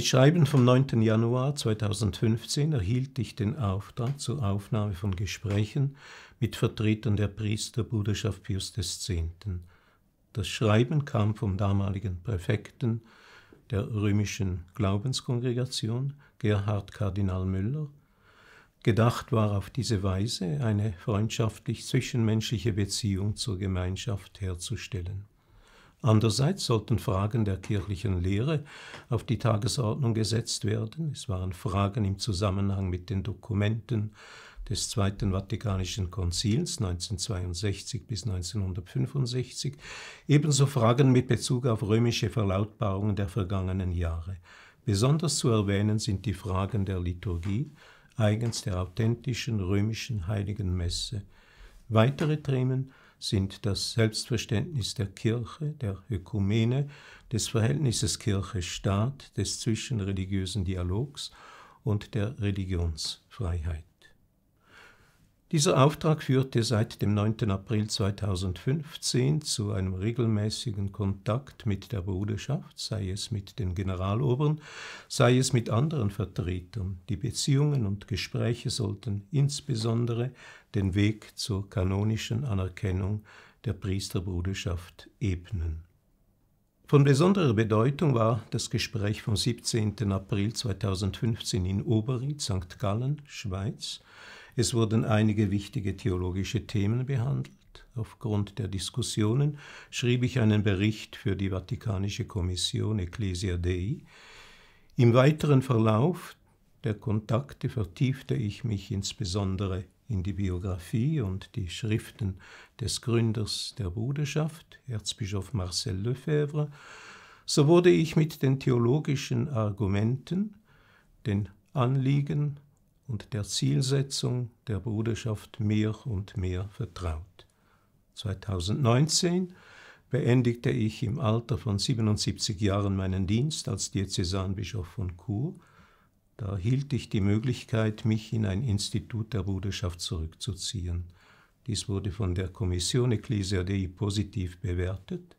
Mit Schreiben vom 9. Januar 2015 erhielt ich den Auftrag zur Aufnahme von Gesprächen mit Vertretern der Priesterbruderschaft Pius X. Das Schreiben kam vom damaligen Präfekten der römischen Glaubenskongregation, Gerhard Kardinal Müller. Gedacht war auf diese Weise, eine freundschaftlich zwischenmenschliche Beziehung zur Gemeinschaft herzustellen. Andererseits sollten Fragen der kirchlichen Lehre auf die Tagesordnung gesetzt werden. Es waren Fragen im Zusammenhang mit den Dokumenten des Zweiten Vatikanischen Konzils 1962 bis 1965, ebenso Fragen mit Bezug auf römische Verlautbarungen der vergangenen Jahre. Besonders zu erwähnen sind die Fragen der Liturgie, eigens der authentischen römischen Heiligen Messe. Weitere Themen sind das Selbstverständnis der Kirche, der Ökumene, des Verhältnisses Kirche-Staat, des zwischenreligiösen Dialogs und der Religionsfreiheit. Dieser Auftrag führte seit dem 9. April 2015 zu einem regelmäßigen Kontakt mit der Bruderschaft, sei es mit den Generalobern, sei es mit anderen Vertretern. Die Beziehungen und Gespräche sollten insbesondere den Weg zur kanonischen Anerkennung der Priesterbruderschaft ebnen. Von besonderer Bedeutung war das Gespräch vom 17. April 2015 in Oberried, St. Gallen, Schweiz, es wurden einige wichtige theologische Themen behandelt. Aufgrund der Diskussionen schrieb ich einen Bericht für die Vatikanische Kommission Ecclesia Dei. Im weiteren Verlauf der Kontakte vertiefte ich mich insbesondere in die Biografie und die Schriften des Gründers der Bruderschaft, Erzbischof Marcel Lefebvre, so wurde ich mit den theologischen Argumenten, den Anliegen und der Zielsetzung der Bruderschaft mehr und mehr vertraut. 2019 beendigte ich im Alter von 77 Jahren meinen Dienst als Diözesanbischof von Chur. Da hielt ich die Möglichkeit, mich in ein Institut der Bruderschaft zurückzuziehen. Dies wurde von der Kommission Ecclesia Dei positiv bewertet.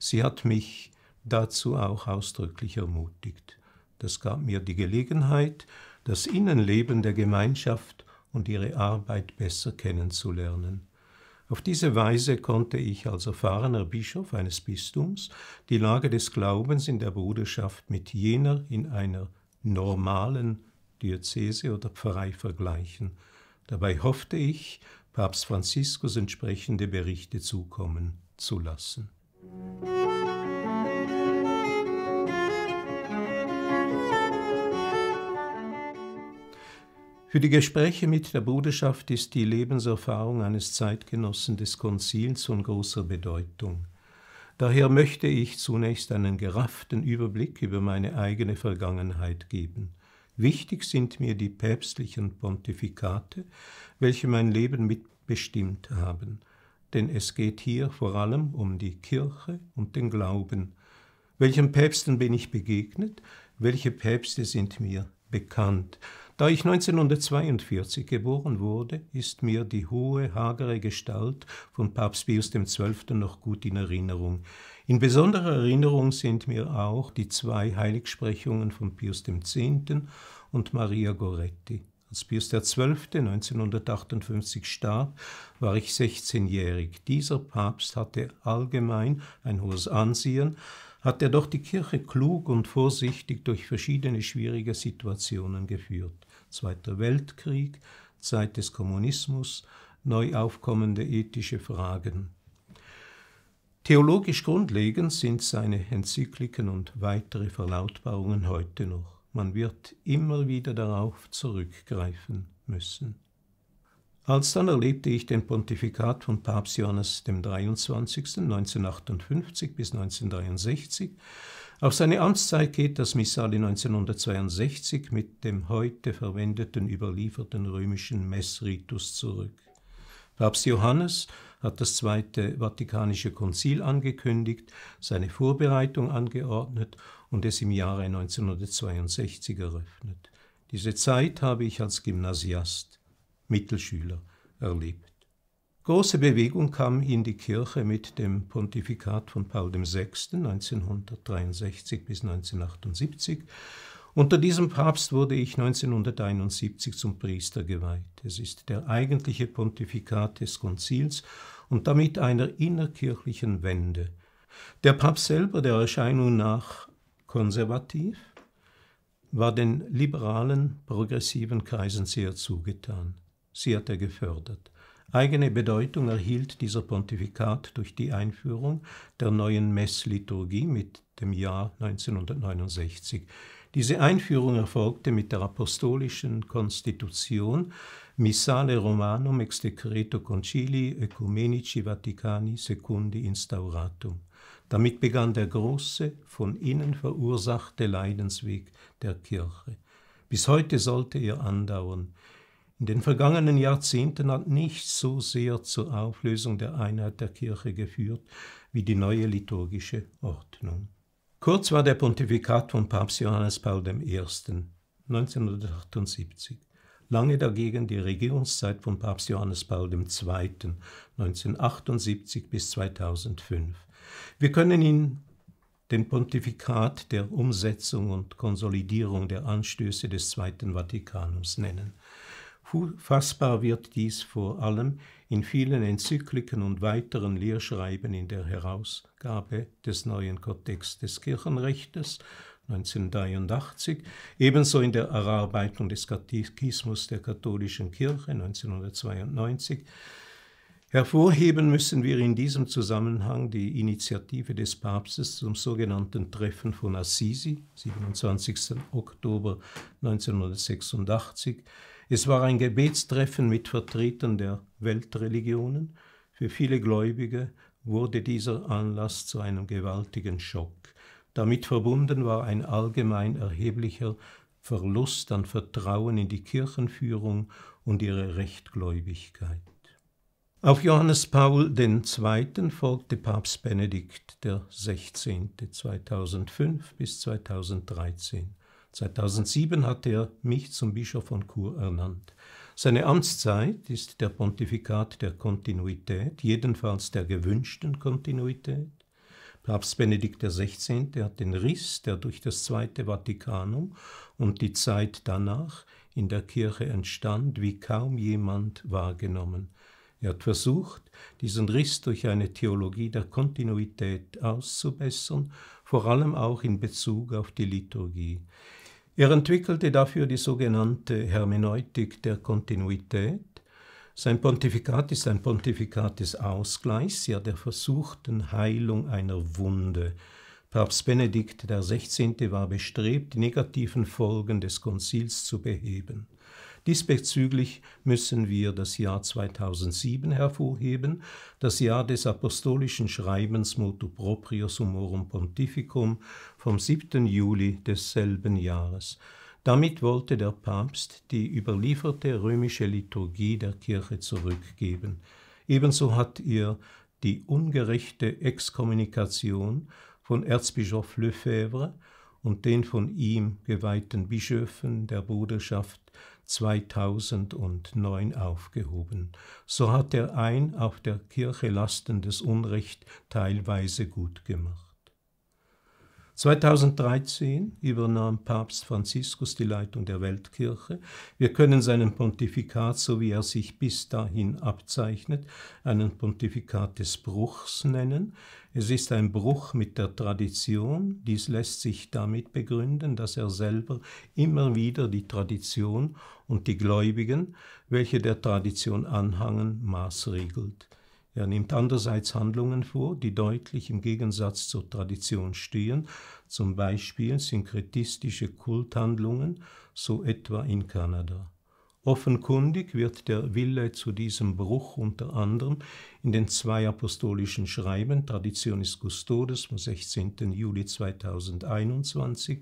Sie hat mich dazu auch ausdrücklich ermutigt. Das gab mir die Gelegenheit, das Innenleben der Gemeinschaft und ihre Arbeit besser kennenzulernen. Auf diese Weise konnte ich als erfahrener Bischof eines Bistums die Lage des Glaubens in der Bruderschaft mit jener in einer normalen Diözese oder Pfarrei vergleichen. Dabei hoffte ich, Papst Franziskus entsprechende Berichte zukommen zu lassen. Für die Gespräche mit der Bruderschaft ist die Lebenserfahrung eines Zeitgenossen des Konzils von großer Bedeutung. Daher möchte ich zunächst einen gerafften Überblick über meine eigene Vergangenheit geben. Wichtig sind mir die päpstlichen Pontifikate, welche mein Leben mitbestimmt haben, denn es geht hier vor allem um die Kirche und den Glauben. Welchen Päpsten bin ich begegnet? Welche Päpste sind mir bekannt? Da ich 1942 geboren wurde, ist mir die hohe, hagere Gestalt von Papst Pius XII. noch gut in Erinnerung. In besonderer Erinnerung sind mir auch die zwei Heiligsprechungen von Pius X. und Maria Goretti. Als Pius XII. 1958 starb, war ich 16-jährig. Dieser Papst hatte allgemein ein hohes Ansehen, hat er doch die Kirche klug und vorsichtig durch verschiedene schwierige Situationen geführt. Zweiter Weltkrieg, Zeit des Kommunismus, neu aufkommende ethische Fragen. Theologisch grundlegend sind seine Enzykliken und weitere Verlautbarungen heute noch. Man wird immer wieder darauf zurückgreifen müssen. Alsdann erlebte ich den Pontifikat von Papst Johannes dem 23. 1958 bis 1963. Auf seine Amtszeit geht das Missale 1962 mit dem heute verwendeten überlieferten römischen Messritus zurück. Papst Johannes hat das Zweite Vatikanische Konzil angekündigt, seine Vorbereitung angeordnet und es im Jahre 1962 eröffnet. Diese Zeit habe ich als Gymnasiast Mittelschüler erlebt. Große Bewegung kam in die Kirche mit dem Pontifikat von Paul VI. 1963 bis 1978. Unter diesem Papst wurde ich 1971 zum Priester geweiht. Es ist der eigentliche Pontifikat des Konzils und damit einer innerkirchlichen Wende. Der Papst selber, der Erscheinung nach konservativ, war den liberalen, progressiven Kreisen sehr zugetan. Sie hat er gefördert. Eigene Bedeutung erhielt dieser Pontifikat durch die Einführung der neuen Messliturgie mit dem Jahr 1969. Diese Einführung erfolgte mit der apostolischen Konstitution Missale Romanum ex decreto concili ecumenici Vaticani secundi instauratum. Damit begann der große, von innen verursachte Leidensweg der Kirche. Bis heute sollte er andauern. In den vergangenen Jahrzehnten hat nichts so sehr zur Auflösung der Einheit der Kirche geführt wie die neue liturgische Ordnung. Kurz war der Pontifikat von Papst Johannes Paul I. 1978, lange dagegen die Regierungszeit von Papst Johannes Paul II. 1978 bis 2005. Wir können ihn den Pontifikat der Umsetzung und Konsolidierung der Anstöße des Zweiten Vatikanums nennen. Fassbar wird dies vor allem in vielen Enzykliken und weiteren Lehrschreiben in der Herausgabe des neuen Kodex des Kirchenrechtes 1983, ebenso in der Erarbeitung des Katechismus der katholischen Kirche 1992. Hervorheben müssen wir in diesem Zusammenhang die Initiative des Papstes zum sogenannten Treffen von Assisi, 27. Oktober 1986, es war ein Gebetstreffen mit Vertretern der Weltreligionen. Für viele Gläubige wurde dieser Anlass zu einem gewaltigen Schock. Damit verbunden war ein allgemein erheblicher Verlust an Vertrauen in die Kirchenführung und ihre Rechtgläubigkeit. Auf Johannes Paul II. folgte Papst Benedikt XVI. 2005 bis 2013. 2007 hat er mich zum Bischof von Chur ernannt. Seine Amtszeit ist der Pontifikat der Kontinuität, jedenfalls der gewünschten Kontinuität. Papst Benedikt XVI. hat den Riss, der durch das Zweite Vatikanum und die Zeit danach in der Kirche entstand, wie kaum jemand wahrgenommen. Er hat versucht, diesen Riss durch eine Theologie der Kontinuität auszubessern, vor allem auch in Bezug auf die Liturgie. Er entwickelte dafür die sogenannte Hermeneutik der Kontinuität. Sein Pontifikat ist ein Pontifikat des Ausgleichs, ja der versuchten Heilung einer Wunde. Papst Benedikt XVI. war bestrebt, die negativen Folgen des Konzils zu beheben. Diesbezüglich müssen wir das Jahr 2007 hervorheben, das Jahr des apostolischen Schreibens Motu proprio Summorum Pontificum vom 7. Juli desselben Jahres. Damit wollte der Papst die überlieferte römische Liturgie der Kirche zurückgeben. Ebenso hat er die ungerechte Exkommunikation von Erzbischof Lefebvre und den von ihm geweihten Bischöfen der Bruderschaft 2009 aufgehoben. So hat er ein auf der Kirche lastendes Unrecht teilweise gut gemacht. 2013 übernahm Papst Franziskus die Leitung der Weltkirche. Wir können seinen Pontifikat, so wie er sich bis dahin abzeichnet, einen Pontifikat des Bruchs nennen. Es ist ein Bruch mit der Tradition. Dies lässt sich damit begründen, dass er selber immer wieder die Tradition und die Gläubigen, welche der Tradition anhangen, maßregelt. Er nimmt andererseits Handlungen vor, die deutlich im Gegensatz zur Tradition stehen, zum Beispiel synkretistische Kulthandlungen, so etwa in Kanada. Offenkundig wird der Wille zu diesem Bruch unter anderem in den zwei apostolischen Schreiben Traditionis Custodes vom 16. Juli 2021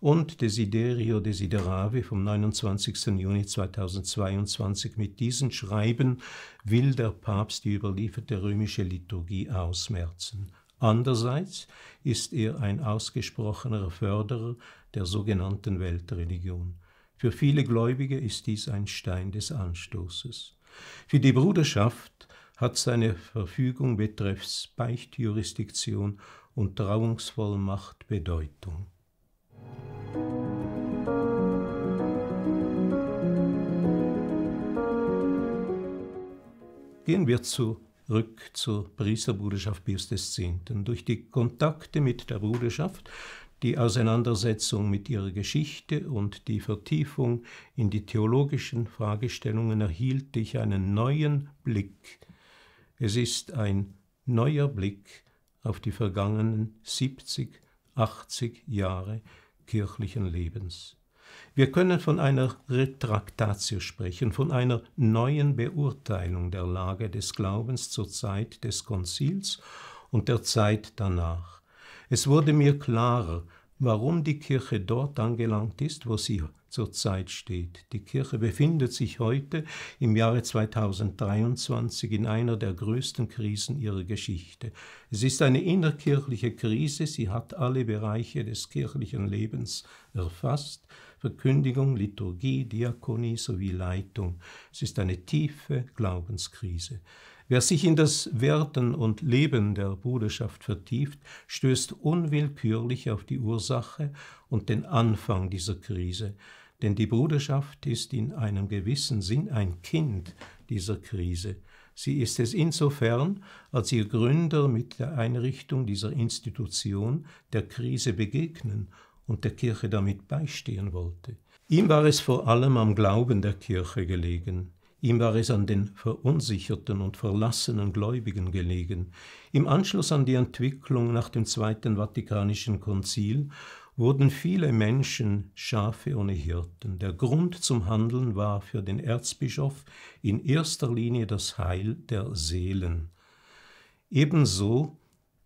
und Desiderio Desideravi vom 29. Juni 2022. Mit diesen Schreiben will der Papst die überlieferte römische Liturgie ausmerzen. Andererseits ist er ein ausgesprochener Förderer der sogenannten Weltreligion. Für viele Gläubige ist dies ein Stein des Anstoßes. Für die Bruderschaft hat seine Verfügung betreffs Beichtjurisdiktion und Trauungsvollmacht Bedeutung. Gehen wir zurück zur Priesterbruderschaft Pius X. Durch die Kontakte mit der Bruderschaft die Auseinandersetzung mit ihrer Geschichte und die Vertiefung in die theologischen Fragestellungen erhielt ich einen neuen Blick. Es ist ein neuer Blick auf die vergangenen 70, 80 Jahre kirchlichen Lebens. Wir können von einer Retraktatio sprechen, von einer neuen Beurteilung der Lage des Glaubens zur Zeit des Konzils und der Zeit danach. Es wurde mir klarer, warum die Kirche dort angelangt ist, wo sie zurzeit steht. Die Kirche befindet sich heute im Jahre 2023 in einer der größten Krisen ihrer Geschichte. Es ist eine innerkirchliche Krise, sie hat alle Bereiche des kirchlichen Lebens erfasst. Verkündigung, Liturgie, Diakonie sowie Leitung. Es ist eine tiefe Glaubenskrise. Wer sich in das Werden und Leben der Bruderschaft vertieft, stößt unwillkürlich auf die Ursache und den Anfang dieser Krise, denn die Bruderschaft ist in einem gewissen Sinn ein Kind dieser Krise. Sie ist es insofern, als ihr Gründer mit der Einrichtung dieser Institution der Krise begegnen und der Kirche damit beistehen wollte. Ihm war es vor allem am Glauben der Kirche gelegen. Ihm war es an den verunsicherten und verlassenen Gläubigen gelegen. Im Anschluss an die Entwicklung nach dem Zweiten Vatikanischen Konzil wurden viele Menschen Schafe ohne Hirten. Der Grund zum Handeln war für den Erzbischof in erster Linie das Heil der Seelen. Ebenso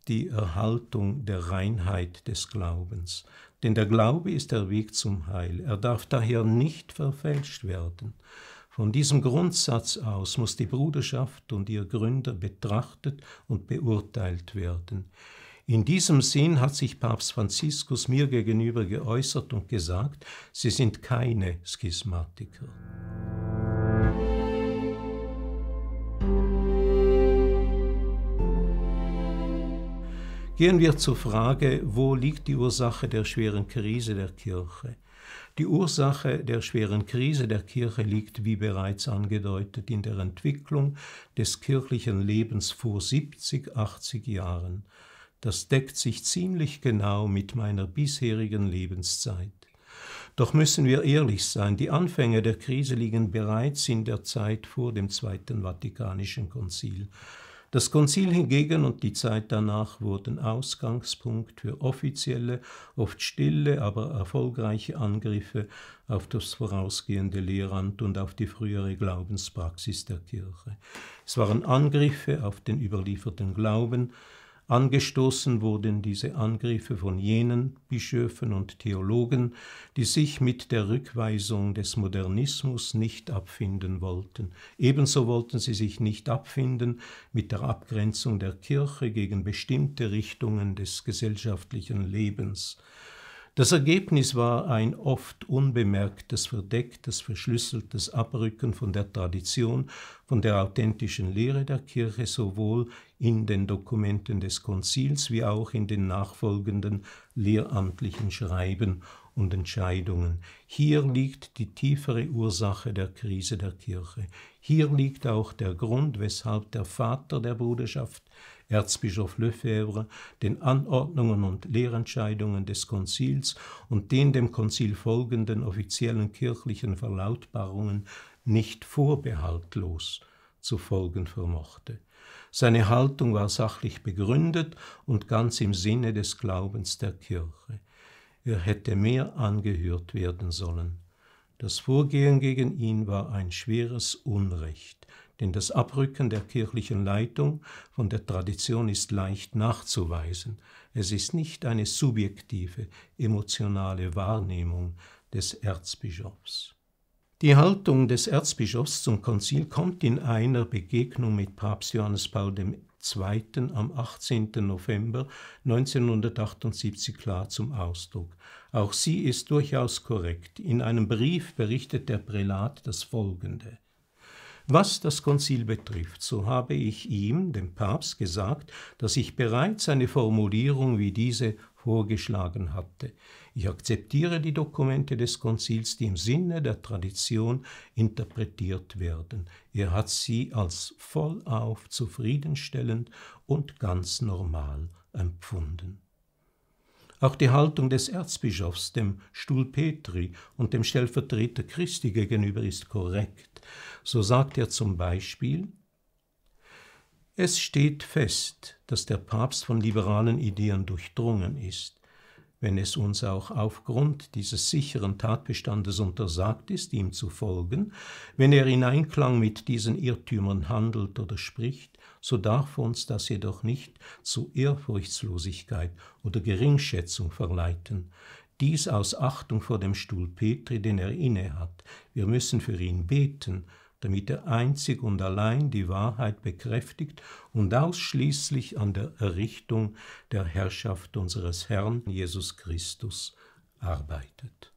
die Erhaltung der Reinheit des Glaubens. Denn der Glaube ist der Weg zum Heil. Er darf daher nicht verfälscht werden. Von diesem Grundsatz aus muss die Bruderschaft und ihr Gründer betrachtet und beurteilt werden. In diesem Sinn hat sich Papst Franziskus mir gegenüber geäußert und gesagt, sie sind keine Schismatiker. Gehen wir zur Frage, wo liegt die Ursache der schweren Krise der Kirche? Die Ursache der schweren Krise der Kirche liegt, wie bereits angedeutet, in der Entwicklung des kirchlichen Lebens vor 70, 80 Jahren. Das deckt sich ziemlich genau mit meiner bisherigen Lebenszeit. Doch müssen wir ehrlich sein, die Anfänge der Krise liegen bereits in der Zeit vor dem Zweiten Vatikanischen Konzil. Das Konzil hingegen und die Zeit danach wurden Ausgangspunkt für offizielle, oft stille, aber erfolgreiche Angriffe auf das vorausgehende Lehramt und auf die frühere Glaubenspraxis der Kirche. Es waren Angriffe auf den überlieferten Glauben, Angestoßen wurden diese Angriffe von jenen Bischöfen und Theologen, die sich mit der Rückweisung des Modernismus nicht abfinden wollten. Ebenso wollten sie sich nicht abfinden mit der Abgrenzung der Kirche gegen bestimmte Richtungen des gesellschaftlichen Lebens. Das Ergebnis war ein oft unbemerktes, verdecktes, verschlüsseltes Abrücken von der Tradition, von der authentischen Lehre der Kirche sowohl in den Dokumenten des Konzils wie auch in den nachfolgenden lehramtlichen Schreiben und Entscheidungen. Hier liegt die tiefere Ursache der Krise der Kirche. Hier liegt auch der Grund, weshalb der Vater der Bruderschaft, Erzbischof Lefebvre, den Anordnungen und Lehrentscheidungen des Konzils und den dem Konzil folgenden offiziellen kirchlichen Verlautbarungen nicht vorbehaltlos zu folgen vermochte. Seine Haltung war sachlich begründet und ganz im Sinne des Glaubens der Kirche hätte mehr angehört werden sollen. Das Vorgehen gegen ihn war ein schweres Unrecht, denn das Abrücken der kirchlichen Leitung von der Tradition ist leicht nachzuweisen. Es ist nicht eine subjektive, emotionale Wahrnehmung des Erzbischofs. Die Haltung des Erzbischofs zum Konzil kommt in einer Begegnung mit Papst Johannes Paul I. II. am 18. November 1978 klar zum Ausdruck. Auch sie ist durchaus korrekt. In einem Brief berichtet der Prälat das Folgende. Was das Konzil betrifft, so habe ich ihm, dem Papst, gesagt, dass ich bereits eine Formulierung wie diese vorgeschlagen hatte. Ich akzeptiere die Dokumente des Konzils, die im Sinne der Tradition interpretiert werden. Er hat sie als vollauf zufriedenstellend und ganz normal empfunden. Auch die Haltung des Erzbischofs dem Stuhl Petri und dem Stellvertreter Christi gegenüber ist korrekt. So sagt er zum Beispiel, es steht fest, dass der Papst von liberalen Ideen durchdrungen ist wenn es uns auch aufgrund dieses sicheren Tatbestandes untersagt ist, ihm zu folgen, wenn er in Einklang mit diesen Irrtümern handelt oder spricht, so darf uns das jedoch nicht zu Ehrfurchtslosigkeit oder Geringschätzung verleiten. Dies aus Achtung vor dem Stuhl Petri, den er innehat. Wir müssen für ihn beten, damit er einzig und allein die Wahrheit bekräftigt und ausschließlich an der Errichtung der Herrschaft unseres Herrn Jesus Christus arbeitet.